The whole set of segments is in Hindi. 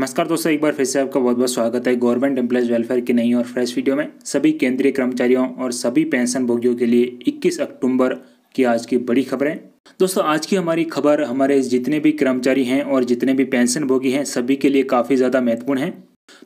नमस्कार दोस्तों एक बार फिर से आपका बहुत बहुत स्वागत है गवर्नमेंट एम्प्लॉयज वेलफेयर की नई और फ्रेश वीडियो में सभी केंद्रीय कर्मचारियों और सभी पेंशन भोगियों के लिए 21 अक्टूबर की आज की बड़ी खबरें दोस्तों आज की हमारी खबर हमारे जितने भी कर्मचारी हैं और जितने भी पेंशन भोगी हैं सभी के लिए काफ़ी ज़्यादा महत्वपूर्ण है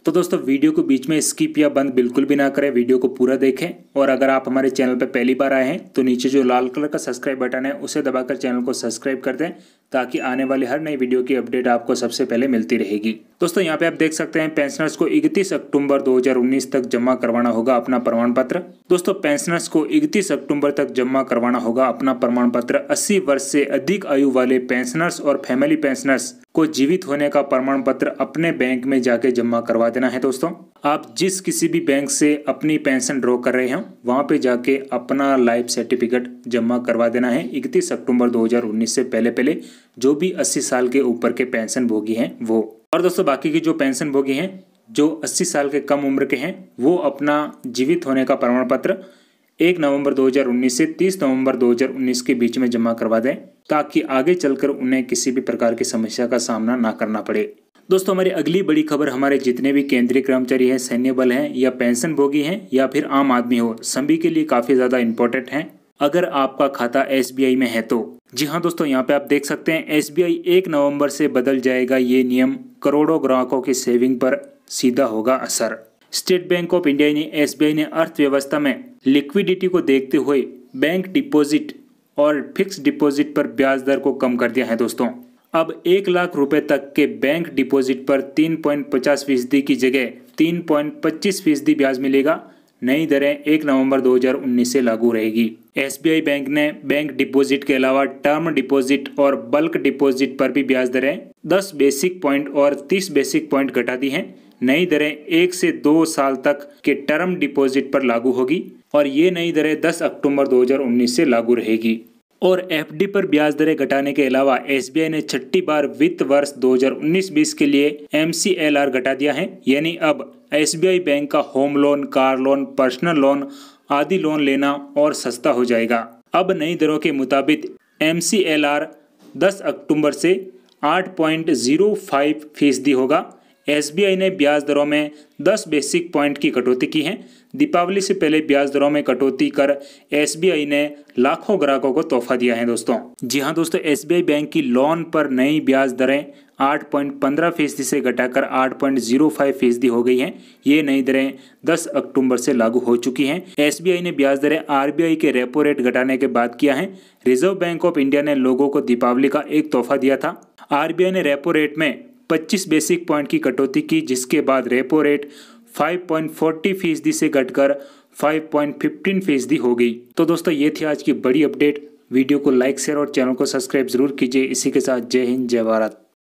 तो दोस्तों वीडियो को बीच में स्किप या बंद बिल्कुल भी ना करें वीडियो को पूरा देखें और अगर आप हमारे चैनल पर पहली बार आए हैं तो नीचे जो लाल कलर का सब्सक्राइब बटन है उसे दबाकर चैनल को सब्सक्राइब कर दें ताकि आने वाली हर नई वीडियो की अपडेट आपको सबसे पहले मिलती रहेगी दोस्तों यहाँ पे आप देख सकते हैं पेंशनर्स को 31 अक्टूबर 2019 तक जमा करवाना होगा अपना प्रमाण पत्र दोस्तों पेंशनर्स को 31 अक्टूबर तक जमा करवाना होगा अपना प्रमाण पत्र 80 वर्ष से अधिक आयु वाले पेंशनर्स और फैमिली पेंशनर्स को जीवित होने का प्रमाण पत्र अपने बैंक में जाके जमा करवा देना है दोस्तों आप जिस किसी भी बैंक से अपनी पेंशन ड्रॉ कर रहे हैं वहाँ पे जाके अपना लाइफ सर्टिफिकेट जमा करवा देना है 31 अक्टूबर 2019 से पहले पहले जो भी 80 साल के ऊपर के पेंशन भोगी हैं वो और दोस्तों बाकी के जो पेंशन भोगी हैं जो 80 साल के कम उम्र के हैं वो अपना जीवित होने का प्रमाण पत्र एक नवंबर 2019 से 30 नवंबर 2019 के बीच में जमा करवा दें ताकि आगे चलकर उन्हें किसी भी प्रकार की समस्या का सामना ना करना पड़े दोस्तों हमारी अगली बड़ी खबर हमारे जितने भी केंद्रीय कर्मचारी हैं सैन्य बल हैं या पेंशन भोगी हैं या फिर आम आदमी हो सभी के लिए काफ़ी ज़्यादा इम्पोर्टेंट हैं अगर आपका खाता एस में है तो जी हाँ दोस्तों यहाँ पे आप देख सकते हैं एसबीआई एक नवम्बर से बदल जाएगा ये नियम करोड़ों ग्राहकों की सेविंग पर सीधा होगा असर स्टेट बैंक ऑफ इंडिया ने आई ने अर्थव्यवस्था में लिक्विडिटी को देखते हुए बैंक डिपोजिट और फिक्स डिपोजिट पर ब्याज दर को कम कर दिया है दोस्तों अब एक लाख रुपए तक के बैंक डिपॉजिट पर तीन पॉइंट पचास फीसदी की जगह तीन पॉइंट पच्चीस फीसदी ब्याज मिलेगा नई दरें एक नवंबर 2019 से लागू रहेगी एसबीआई बैंक ने बैंक डिपॉजिट के अलावा टर्म डिपॉजिट और बल्क डिपॉजिट पर भी ब्याज दरें 10 बेसिक पॉइंट और 30 बेसिक पॉइंट घटा दी हैं नई दरें एक से दो साल तक के टर्म डिपॉजिट पर लागू होगी और ये नई दरें 10 अक्टूबर 2019 से लागू रहेगी और एफडी पर ब्याज दरें घटाने के अलावा एसबीआई ने छठी बार वित्त वर्ष 2019-20 के लिए एमसीएलआर घटा दिया है यानी अब एसबीआई बैंक का home loan car loan personal loan आदि लोन लेना और सस्ता हो जाएगा अब नई दरों के मुताबिक एम सी 10 अक्टूबर से 8.05 फीसदी होगा एसबीआई ने ब्याज दरों में 10 बेसिक पॉइंट की कटौती की है दीपावली से पहले ब्याज दरों में कटौती कर एसबीआई ने लाखों ग्राहकों को तोहफा दिया है दोस्तों जी हाँ दोस्तों एसबीआई बैंक की लोन पर नई ब्याज दरें आठ पॉइंट पंद्रह फीसदी से घटाकर आठ पॉइंट जीरो फाइव फीसदी हो गई हैं ये नई दरें दस अक्टूबर से लागू हो चुकी हैं एसबीआई ने ब्याज दरें आरबीआई के रेपो रेट घटाने के बाद किया है रिजर्व बैंक ऑफ इंडिया ने लोगों को दीपावली का एक तोहफा दिया था आरबीआई ने रेपो रेट में 25 बेसिक पॉइंट की कटौती की जिसके बाद रेपो रेट 5.40 फीसदी से घटकर 5.15 फीसदी हो गई तो दोस्तों ये थी आज की बड़ी अपडेट वीडियो को लाइक शेयर और चैनल को सब्सक्राइब जरूर कीजिए इसी के साथ जय हिंद जय भारत